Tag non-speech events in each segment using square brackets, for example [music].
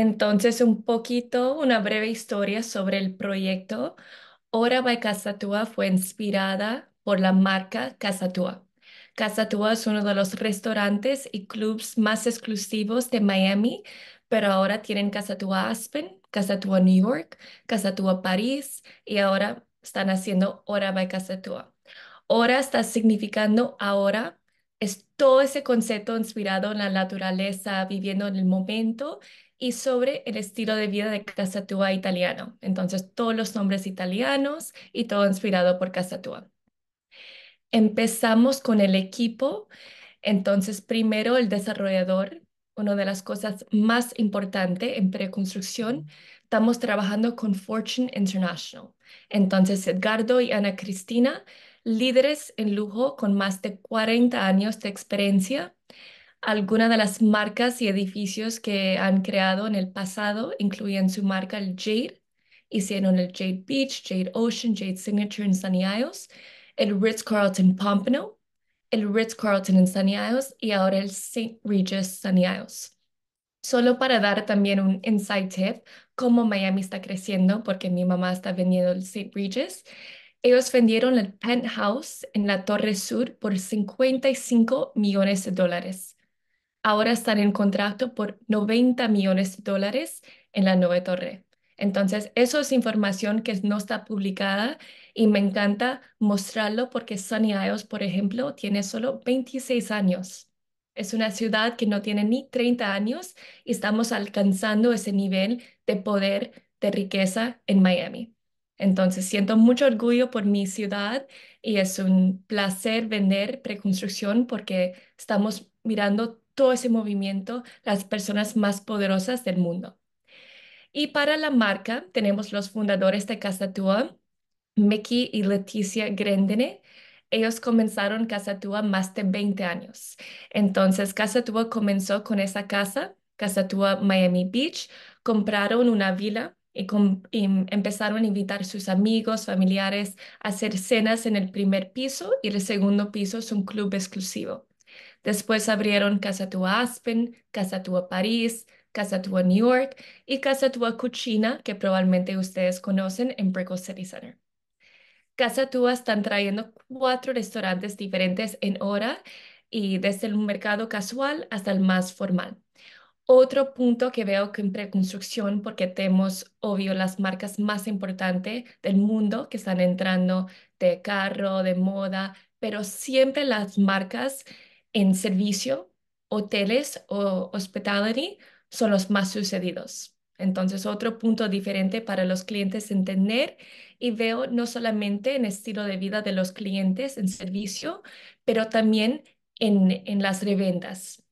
Entonces, un poquito, una breve historia sobre el proyecto. Ora by Tua fue inspirada por la marca Casa Tua es uno de los restaurantes y clubs más exclusivos de Miami, pero ahora tienen Tua Aspen, Tua New York, Tua París y ahora están haciendo Ora by Tua. Ora está significando ahora, es todo ese concepto inspirado en la naturaleza, viviendo en el momento y sobre el estilo de vida de Casatua italiano. Entonces, todos los nombres italianos y todo inspirado por Casatua. Empezamos con el equipo. Entonces, primero el desarrollador. Una de las cosas más importantes en preconstrucción, estamos trabajando con Fortune International. Entonces, Edgardo y Ana Cristina, líderes en lujo con más de 40 años de experiencia algunas de las marcas y edificios que han creado en el pasado incluyen su marca el Jade, hicieron el Jade Beach, Jade Ocean, Jade Signature en Sunny Isles, el Ritz-Carlton Pompano, el Ritz-Carlton en Sunny Isles y ahora el St. Regis Sunny Isles. Solo para dar también un insight tip, cómo Miami está creciendo, porque mi mamá está vendiendo el St. Regis, ellos vendieron el penthouse en la Torre Sur por 55 millones de dólares ahora están en contrato por 90 millones de dólares en la nueva torre. Entonces, eso es información que no está publicada y me encanta mostrarlo porque Sunny Isles, por ejemplo, tiene solo 26 años. Es una ciudad que no tiene ni 30 años y estamos alcanzando ese nivel de poder, de riqueza en Miami. Entonces, siento mucho orgullo por mi ciudad y es un placer vender preconstrucción porque estamos mirando todo ese movimiento las personas más poderosas del mundo. Y para la marca tenemos los fundadores de Casa Tua, Mickey y Leticia Grendene. Ellos comenzaron Casa Tua más de 20 años. Entonces Casa Tua comenzó con esa casa, Casa Tua Miami Beach, compraron una villa y, empezaron a invitar a sus amigos, familiares a hacer cenas en el primer piso y el segundo piso es un club exclusivo. Después abrieron Casa Tua Aspen, Casa Tua París, Casa Tua New York y Casa Tua Cucina, que probablemente ustedes conocen en Brickell City Center. Casa Tua están trayendo cuatro restaurantes diferentes en hora y desde el mercado casual hasta el más formal. Otro punto que veo que en preconstrucción, porque tenemos, obvio, las marcas más importantes del mundo que están entrando de carro, de moda, pero siempre las marcas en servicio, hoteles o hospitality son los más sucedidos. Entonces, otro punto diferente para los clientes entender y veo no solamente en estilo de vida de los clientes en servicio, pero también en, en las revendas.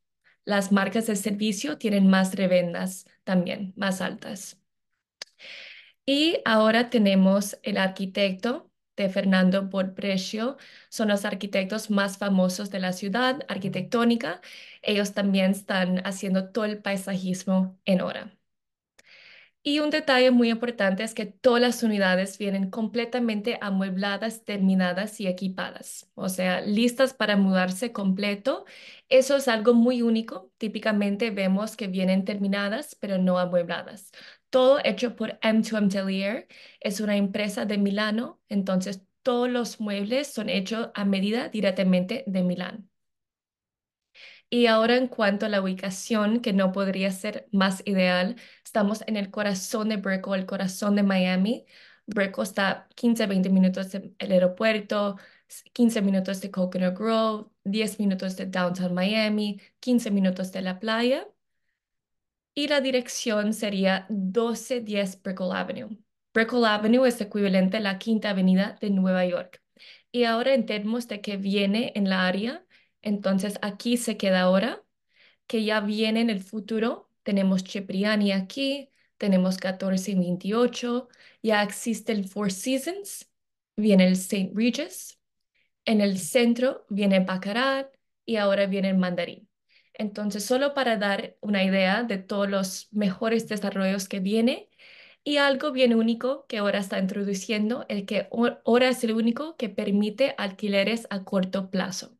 Las marcas de servicio tienen más revendas también, más altas. Y ahora tenemos el arquitecto, de Fernando por Precio. Son los arquitectos más famosos de la ciudad arquitectónica. Ellos también están haciendo todo el paisajismo en hora. Y un detalle muy importante es que todas las unidades vienen completamente amuebladas, terminadas y equipadas, o sea, listas para mudarse completo. Eso es algo muy único. Típicamente vemos que vienen terminadas, pero no amuebladas todo hecho por M2M Es una empresa de Milano, entonces todos los muebles son hechos a medida directamente de Milán. Y ahora en cuanto a la ubicación, que no podría ser más ideal, estamos en el corazón de Brickell, el corazón de Miami. Brickell está 15, 20 minutos del aeropuerto, 15 minutos de Coconut Grove, 10 minutos de Downtown Miami, 15 minutos de la playa y la dirección sería 1210 Brickell Avenue. Brickell Avenue es equivalente a la Quinta Avenida de Nueva York. Y ahora en términos de que viene en la área, entonces aquí se queda ahora, que ya viene en el futuro, tenemos Cipriani aquí, tenemos 1428, ya existe el Four Seasons, viene el St. Regis, en el centro viene Baccarat y ahora viene el Mandarín. Entonces, solo para dar una idea de todos los mejores desarrollos que viene y algo bien único que ahora está introduciendo, el que ahora es el único que permite alquileres a corto plazo.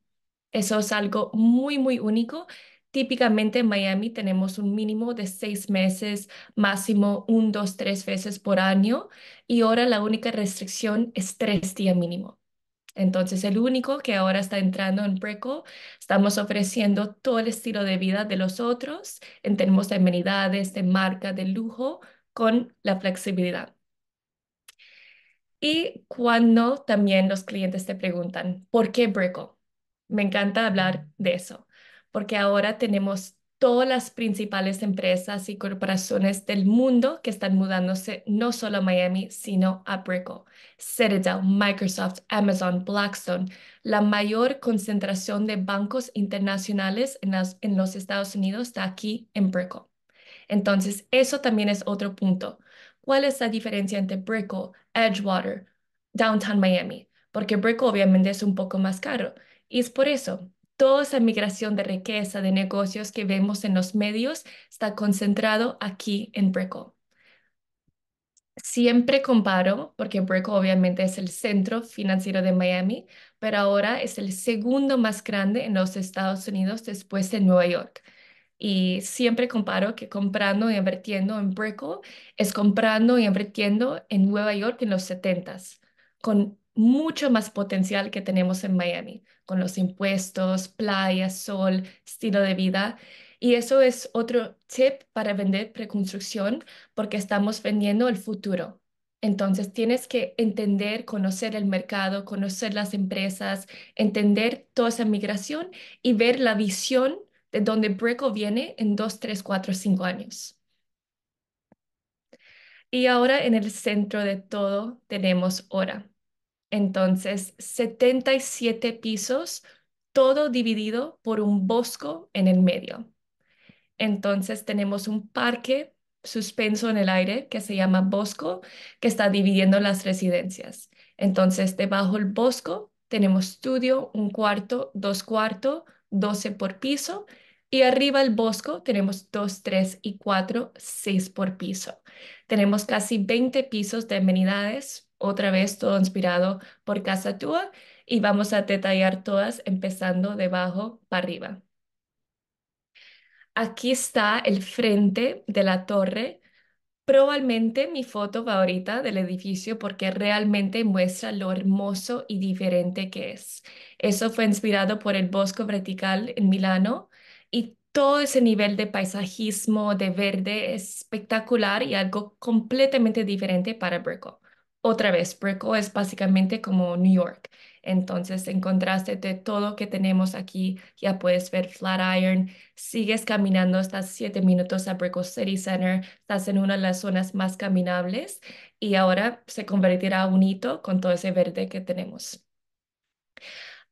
Eso es algo muy, muy único. Típicamente en Miami tenemos un mínimo de seis meses, máximo un, dos, tres veces por año y ahora la única restricción es tres días mínimo. Entonces, el único que ahora está entrando en Preco, estamos ofreciendo todo el estilo de vida de los otros en términos de amenidades, de marca, de lujo, con la flexibilidad. Y cuando también los clientes te preguntan, ¿por qué preco? Me encanta hablar de eso, porque ahora tenemos todas las principales empresas y corporaciones del mundo que están mudándose no solo a Miami, sino a Brickell, Citadel, Microsoft, Amazon, Blackstone, la mayor concentración de bancos internacionales en, los Estados Unidos está aquí en Brickell. Entonces, eso también es otro punto. ¿Cuál es la diferencia entre Brickell, Edgewater, Downtown Miami? Porque Brickell obviamente es un poco más caro. Y es por eso, Toda esa migración de riqueza, de negocios que vemos en los medios está concentrado aquí en Brickell. Siempre comparo, porque Brickell obviamente es el centro financiero de Miami, pero ahora es el segundo más grande en los Estados Unidos después de Nueva York. Y siempre comparo que comprando y invirtiendo en Brickell es comprando y invirtiendo en Nueva York en los 70 con mucho más potencial que tenemos en Miami, con los impuestos, playas, sol, estilo de vida. Y eso es otro tip para vender preconstrucción, porque estamos vendiendo el futuro. Entonces tienes que entender, conocer el mercado, conocer las empresas, entender toda esa migración y ver la visión de donde Brickle viene en dos, tres, cuatro, cinco años. Y ahora en el centro de todo tenemos Hora entonces, 77 pisos, todo dividido por un bosco en el medio. Entonces, tenemos un parque suspenso en el aire que se llama bosco, que está dividiendo las residencias. Entonces, debajo del bosco tenemos estudio, un cuarto, dos cuartos, 12 por piso. Y arriba el bosco tenemos dos, tres y cuatro, seis por piso. Tenemos casi 20 pisos de amenidades otra vez todo inspirado por Casa Tua y vamos a detallar todas empezando de abajo para arriba. Aquí está el frente de la torre. Probablemente mi foto favorita del edificio porque realmente muestra lo hermoso y diferente que es. Eso fue inspirado por el Bosco Vertical en Milano y todo ese nivel de paisajismo, de verde, es espectacular y algo completamente diferente para Brickell otra vez, Brickell es básicamente como New York. Entonces, en contraste de todo lo que tenemos aquí, ya puedes ver Flatiron, sigues caminando, hasta siete minutos a Brickell City Center, estás en una de las zonas más caminables y ahora se convertirá en un hito con todo ese verde que tenemos.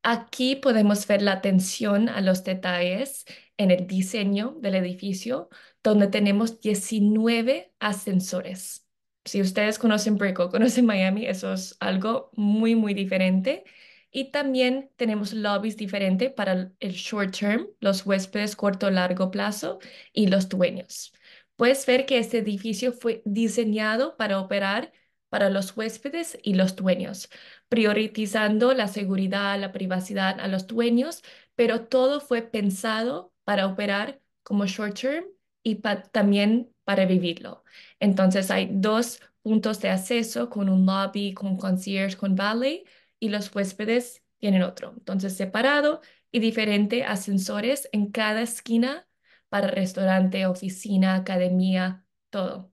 Aquí podemos ver la atención a los detalles en el diseño del edificio, donde tenemos 19 ascensores si ustedes conocen Brickell, [laughs] conocen Miami, eso es algo muy, muy diferente. Y también tenemos lobbies diferentes para el short term, los huéspedes corto o largo plazo y los dueños. Puedes ver que este edificio fue diseñado para operar para los huéspedes y los dueños, priorizando la seguridad, la privacidad a los dueños, pero todo fue pensado para operar como short term y también para vivirlo. Entonces hay dos puntos de acceso con un lobby, con concierge, con ballet y los huéspedes tienen otro. Entonces separado y diferente ascensores en cada esquina para restaurante, oficina, academia, todo.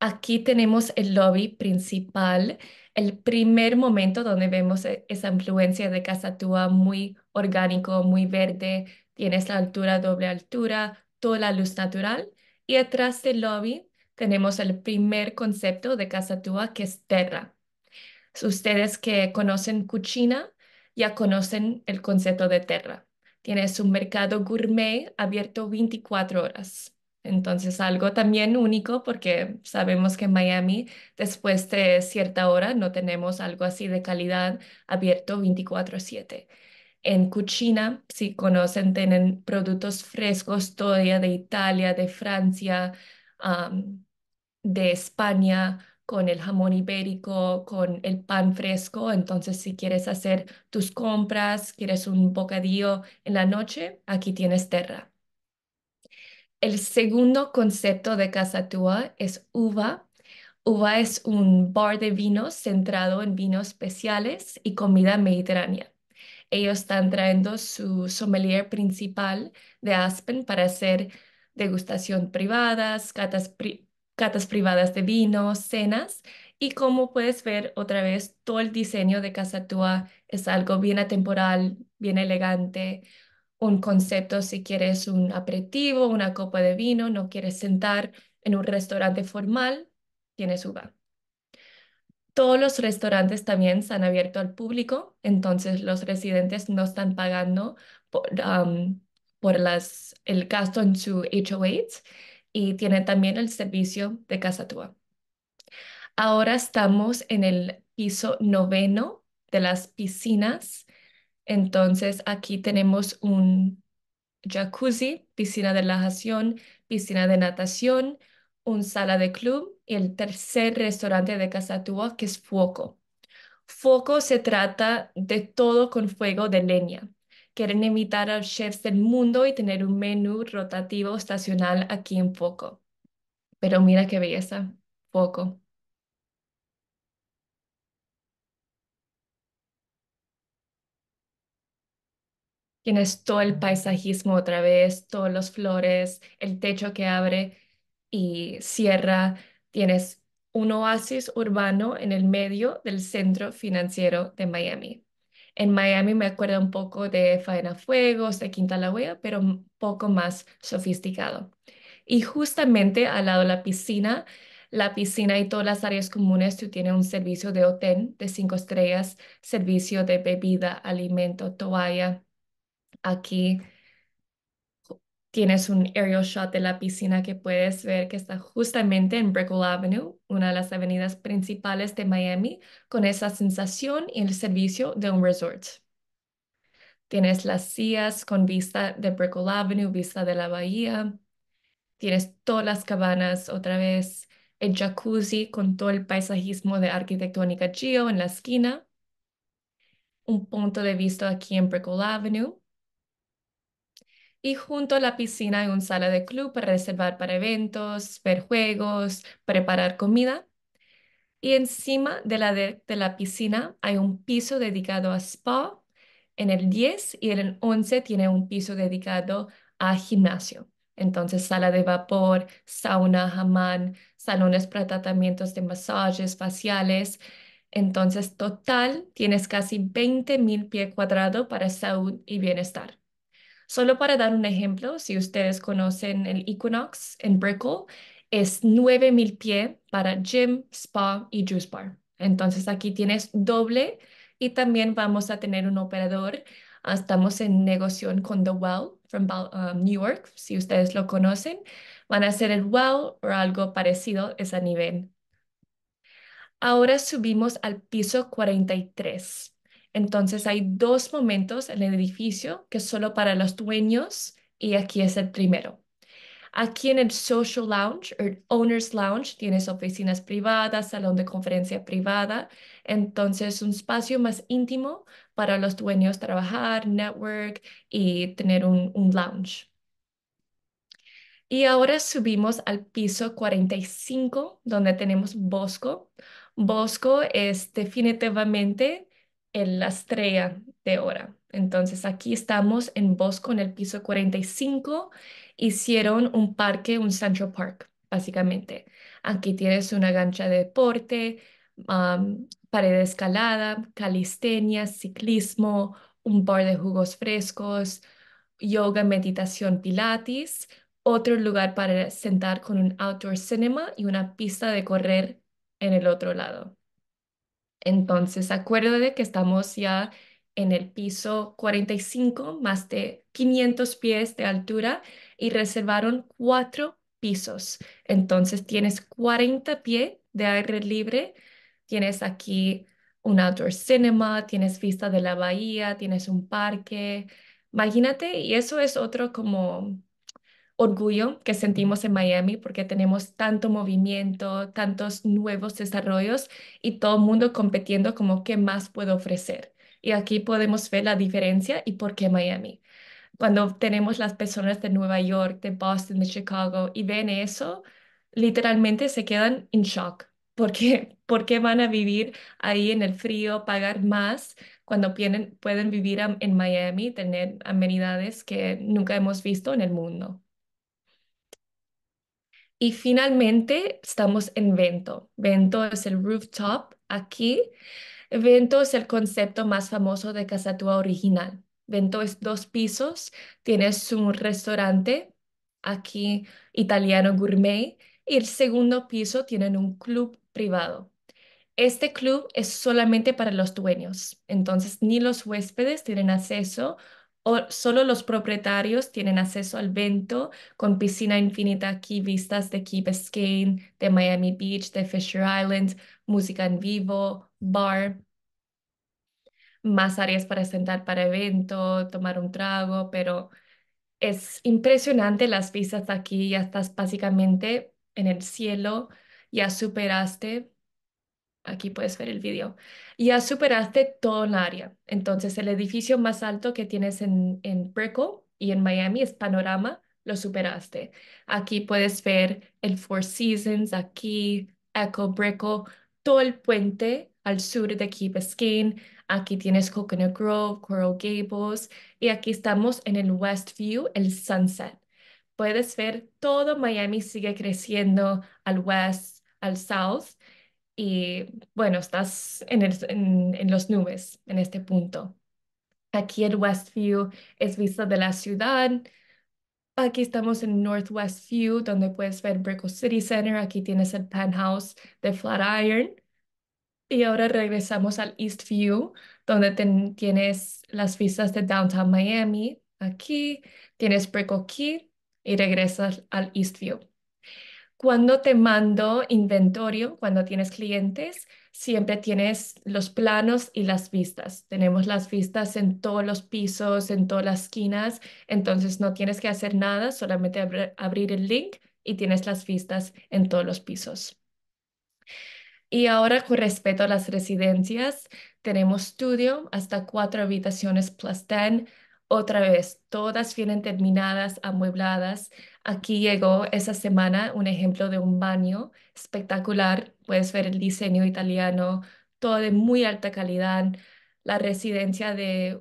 Aquí tenemos el lobby principal, el primer momento donde vemos e-, esa influencia de casa tua muy orgánico, muy verde, tienes la altura, doble altura, toda la luz natural y atrás del lobby tenemos el primer concepto de Casa Tua, que es terra. Ustedes que conocen Cuchina ya conocen el concepto de terra. Tiene un mercado gourmet abierto 24 horas. Entonces, algo también único porque sabemos que en Miami, después de cierta hora, no tenemos algo así de calidad abierto 24/7 en cocina, si conocen, tienen productos frescos todavía de Italia, de Francia, de España, con el jamón ibérico, con el pan fresco. Entonces, si quieres hacer tus compras, quieres un bocadillo en la noche, aquí tienes terra. El segundo concepto de Casa Tua es uva. Uva es un bar de vinos centrado en vinos especiales y comida mediterránea ellos están trayendo su sommelier principal de Aspen para hacer degustación privadas, catas, catas privadas de vino, cenas. Y como puedes ver otra vez, todo el diseño de Casa Tua es algo bien atemporal, bien elegante. Un concepto, si quieres un aperitivo, una copa de vino, no quieres sentar en un restaurante formal, tienes uva. Todos los restaurantes también se han abierto al público, entonces los residentes no están pagando por, las, el gasto en su HOA y tienen también el servicio de Casa Tua. Ahora estamos en el piso noveno de las piscinas, entonces aquí tenemos un jacuzzi, piscina de relajación, piscina de natación, un sala de club el tercer restaurante de Tua, que es Foco. Foco se trata de todo con fuego de leña. Quieren imitar a chefs del mundo y tener un menú rotativo estacional aquí en Foco. Pero mira qué belleza, Foco. Tienes todo el paisajismo otra vez, todas las flores, el techo que abre y cierra Tienes un oasis urbano en el medio del centro financiero de Miami. En Miami me acuerdo un poco de Faena Fuegos, de Quinta la pero un poco más sofisticado. Y justamente al lado de la piscina, la piscina y todas las áreas comunes, tú tienes un servicio de hotel de cinco estrellas, servicio de bebida, alimento, toalla. Aquí Tienes un aerial shot de la piscina que puedes ver que está justamente en Brickell Avenue, una de las avenidas principales de Miami, con esa sensación y el servicio de un resort. Tienes las sillas con vista de Brickell Avenue, vista de la bahía. Tienes todas las cabanas otra vez, el jacuzzi con todo el paisajismo de arquitectónica Geo en la esquina. Un punto de vista aquí en Brickell Avenue y junto a la piscina hay una sala de club para reservar para eventos, ver juegos, preparar comida. Y encima de la, de, la piscina hay un piso dedicado a spa en el 10 y en el 11 tiene un piso dedicado a gimnasio. Entonces, sala de vapor, sauna, jamán, salones para tratamientos de masajes faciales. Entonces, total, tienes casi 20.000 mil cuadrados para salud y bienestar. Solo para dar un ejemplo, si ustedes conocen el Equinox en Brickell, es 9000 pies para gym, spa y juice bar. Entonces aquí tienes doble y también vamos a tener un operador. Ah, estamos en negociación con The Well from ah, New York, si ustedes lo conocen. Van a ser el Well o algo parecido, a ese nivel. Ahora subimos al piso 43. Entonces hay dos momentos en el edificio que solo para los dueños y aquí es el primero. Aquí en el Social Lounge, el Owner's Lounge, tienes oficinas privadas, salón de conferencia privada, entonces un espacio más íntimo para los dueños trabajar, network y tener un, un lounge. Y ahora subimos al piso 45, donde tenemos Bosco. Bosco es definitivamente en la estrella de hora. Entonces aquí estamos en Bosco, en el piso 45. Hicieron un parque, un Central Park, básicamente. Aquí tienes una gancha de deporte, pared escalada, calistenia, ciclismo, un bar de jugos frescos, yoga, meditación, pilates, otro lugar para sentar con un outdoor cinema y una pista de correr en el otro lado. Entonces, acuérdate que estamos ya en el piso 45, más de 500 pies de altura, y reservaron cuatro pisos. Entonces, tienes 40 pies de aire libre, tienes aquí un outdoor cinema, tienes vista de la bahía, tienes un parque. Imagínate, y eso es otro como orgullo que sentimos en Miami porque tenemos tanto movimiento, tantos nuevos desarrollos y todo el mundo compitiendo como qué más puedo ofrecer. Y aquí podemos ver la diferencia y por qué Miami. Cuando tenemos las personas de Nueva York, de Boston, de Chicago y ven eso, literalmente se quedan en shock. ¿Por qué? [laughs] ¿Por qué van a vivir ahí en el frío, pagar más cuando pueden, pueden vivir en Miami, tener amenidades que nunca hemos visto en el mundo? Y finalmente estamos en Vento. Vento es el rooftop aquí. Vento es el concepto más famoso de Casatúa original. Vento es dos pisos, tienes un restaurante aquí italiano gourmet y el segundo piso tienen un club privado. Este club es solamente para los dueños, entonces ni los huéspedes tienen acceso o solo los propietarios tienen acceso al vento con piscina infinita aquí, vistas de Key Biscayne, de Miami Beach, de Fisher Island, música en vivo, bar, más áreas para sentar para evento, tomar un trago, pero es impresionante las vistas aquí, ya estás básicamente en el cielo, ya superaste Aquí puedes ver el video. Ya superaste todo el área. Entonces, el edificio más alto que tienes en, en Brickell y en Miami es Panorama, lo superaste. Aquí puedes ver el Four Seasons, aquí Echo Brickell, todo el puente al sur de Key Biscayne. Aquí tienes Coconut Grove, Coral Gables y aquí estamos en el West View, el Sunset. Puedes ver todo Miami sigue creciendo al west, al south y bueno, estás en, los nubes en este punto. Aquí en Westview es vista de la ciudad. Aquí estamos en Northwest View, donde puedes ver Brickell City Center. Aquí tienes el penthouse de Flatiron. Y ahora regresamos al East View, donde tienes las vistas de Downtown Miami. Aquí tienes Brickell Key y regresas al Eastview. Cuando te mando inventario, cuando tienes clientes, siempre tienes los planos y las vistas. Tenemos las vistas en todos los pisos, en todas las esquinas, entonces no tienes que hacer nada, solamente abrir el link y tienes las vistas en todos los pisos. Y ahora con respecto a las residencias, tenemos estudio hasta cuatro habitaciones plus 10 otra vez, todas vienen terminadas, amuebladas. Aquí llegó esa semana un ejemplo de un baño espectacular. Puedes ver el diseño italiano, todo de muy alta calidad. La residencia de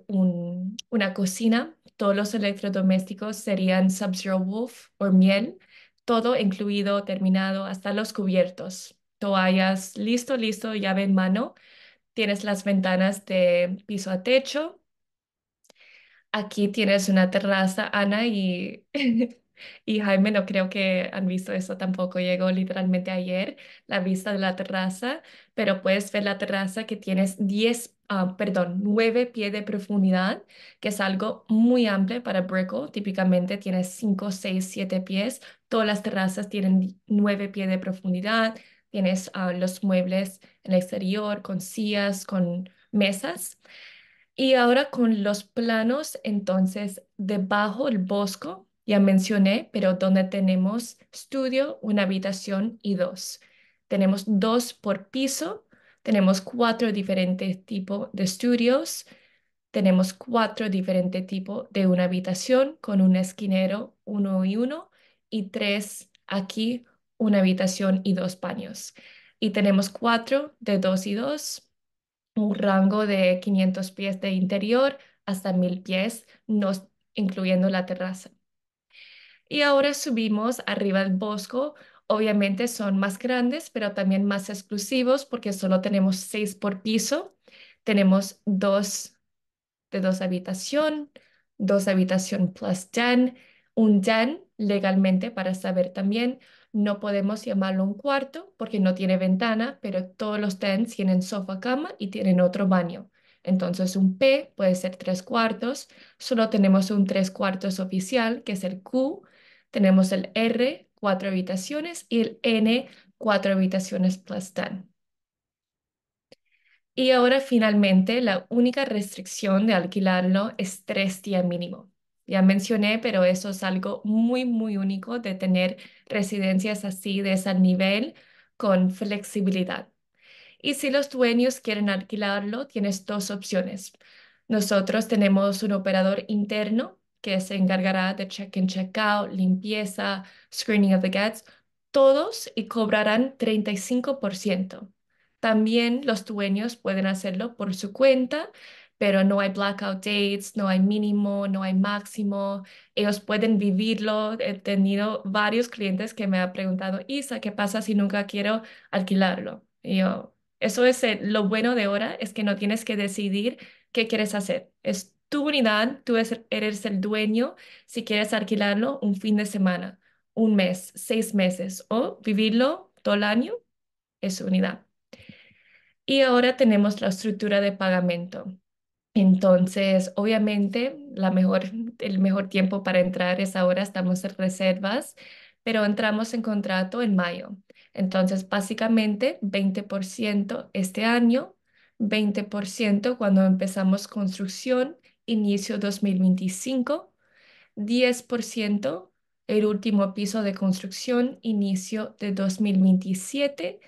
una cocina, todos los electrodomésticos serían Sub-Zero Wolf o miel, todo incluido, terminado, hasta los cubiertos. Toallas, listo, listo, llave en mano. Tienes las ventanas de piso a techo, Aquí tienes una terraza, Ana, [laughs] y, Jaime, no creo que han visto eso tampoco. Llegó literalmente ayer la vista de la terraza, pero puedes ver la terraza que tienes 10, ah, perdón, 9 pies de profundidad, que es algo muy amplio para breco Típicamente tienes 5, 6, 7 pies. Todas las terrazas tienen 9 pies de profundidad. Tienes ah, los muebles en el exterior con sillas, con mesas. Y ahora con los planos, entonces, debajo el bosco, ya mencioné, pero donde tenemos estudio, una habitación y dos. Tenemos dos por piso, tenemos cuatro diferentes tipos de estudios, tenemos cuatro diferentes tipos de una habitación con un esquinero uno y uno y tres aquí, una habitación y dos baños. Y tenemos cuatro de dos y dos un rango de 500 pies de interior hasta 1000 pies, incluyendo la terraza. Y ahora subimos arriba al bosco. Obviamente son más grandes, pero también más exclusivos porque solo tenemos seis por piso. Tenemos dos de dos habitación, dos habitación plus den, un den legalmente para saber también, no podemos llamarlo un cuarto porque no tiene ventana, pero todos los tents tienen sofá, cama y tienen otro baño. Entonces un P puede ser tres cuartos, solo tenemos un tres cuartos oficial, que es el Q, tenemos el R, cuatro habitaciones, y el N, cuatro habitaciones plus ten. Y ahora finalmente, la única restricción de alquilarlo es tres días mínimo ya mencioné, pero eso es algo muy, muy único de tener residencias así de ese nivel con flexibilidad. Y si los dueños quieren alquilarlo, tienes dos opciones. Nosotros tenemos un operador interno que se encargará de check-in, check-out, limpieza, screening of the guests, todos y cobrarán 35%. También los dueños pueden hacerlo por su cuenta pero no hay blackout dates, no hay mínimo, no hay máximo, ellos pueden vivirlo. He tenido varios clientes que me han preguntado, Isa, ¿qué pasa si nunca quiero alquilarlo? Y yo, eso es eh, lo bueno de ahora, es que no tienes que decidir qué quieres hacer. Es tu unidad, tú eres el dueño si quieres alquilarlo un fin de semana, un mes, seis meses o vivirlo todo el año, es unidad. Y ahora tenemos la estructura de pagamento. Entonces, obviamente, la mejor, [laughs] el mejor tiempo para entrar es ahora, estamos en reservas, pero entramos en contrato en mayo. Entonces, básicamente, 20% este año, 20% cuando empezamos construcción, inicio 2025, 10% el último piso de construcción, inicio de 2027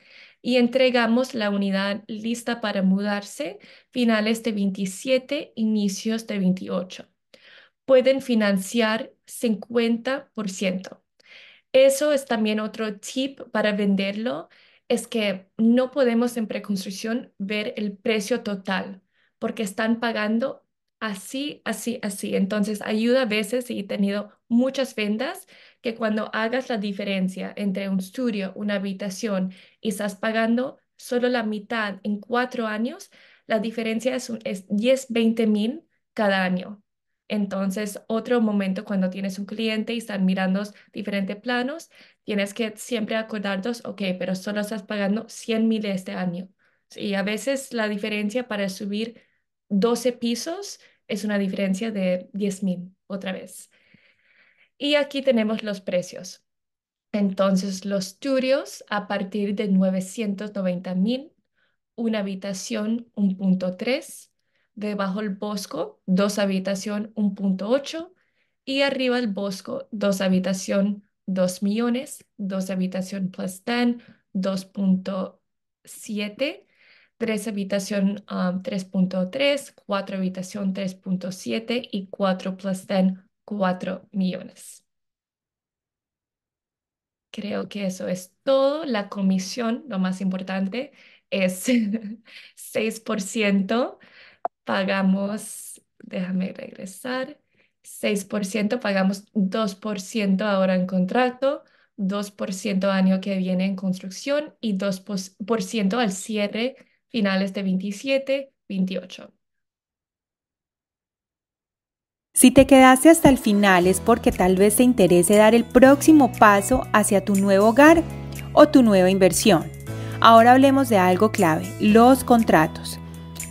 y entregamos la unidad lista para mudarse finales de 27, inicios de 28. Pueden financiar 50%. Eso es también otro tip para venderlo, es que no podemos en preconstrucción ver el precio total porque están pagando así, así, así. Entonces ayuda a veces y he tenido muchas ventas que cuando hagas la diferencia entre un estudio, una habitación y estás pagando solo la mitad en cuatro años, la diferencia es, 10, 20 mil cada año. Entonces, otro momento cuando tienes un cliente y están mirando diferentes planos, tienes que siempre dos ok, pero solo estás pagando 100 mil este año. Y a veces la diferencia para subir 12 pisos es una diferencia de 10 mil otra vez. Y aquí tenemos los precios. Entonces, los studios a partir de 990 mil, una habitación 1.3, debajo el bosco, dos habitación 1.8 y arriba el bosco, dos habitación 2 millones, dos habitación plus 10, 2.7, tres habitación 3.3, um, cuatro habitación 3.7 y 4 plus 10 4 millones. Creo que eso es todo. La comisión, lo más importante, es 6%. [laughs] Pagamos, déjame regresar, 6%, pagamos 2% ahora en contrato, 2% año que viene en construcción y 2% al cierre finales de 27, 28. Si te quedaste hasta el final es porque tal vez te interese dar el próximo paso hacia tu nuevo hogar o tu nueva inversión. Ahora hablemos de algo clave, los contratos.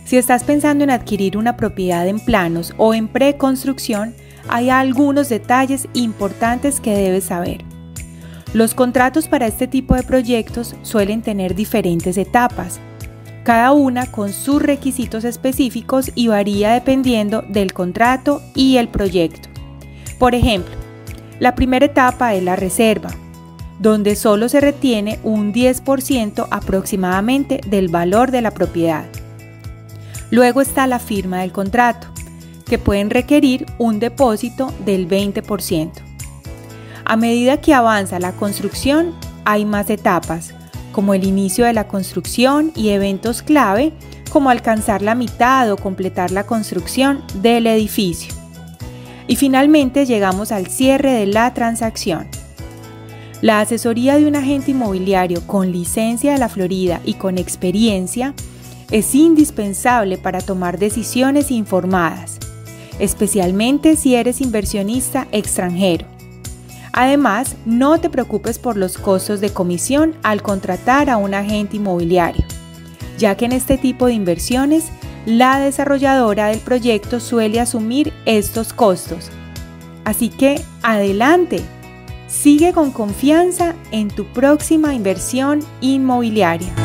Si estás pensando en adquirir una propiedad en planos o en preconstrucción, hay algunos detalles importantes que debes saber. Los contratos para este tipo de proyectos suelen tener diferentes etapas, cada una con sus requisitos específicos y varía dependiendo del contrato y el proyecto. Por ejemplo, la primera etapa es la reserva, donde solo se retiene un 10% aproximadamente del valor de la propiedad. Luego está la firma del contrato, que pueden requerir un depósito del 20%. A medida que avanza la construcción, hay más etapas, como el inicio de la construcción y eventos clave, como alcanzar la mitad o completar la construcción del edificio. Y finalmente llegamos al cierre de la transacción. La asesoría de un agente inmobiliario con licencia de la Florida y con experiencia es indispensable para tomar decisiones informadas, especialmente si eres inversionista extranjero. Además, no te preocupes por los costos de comisión al contratar a un agente inmobiliario, ya que en este tipo de inversiones la desarrolladora del proyecto suele asumir estos costos. Así que adelante, sigue con confianza en tu próxima inversión inmobiliaria.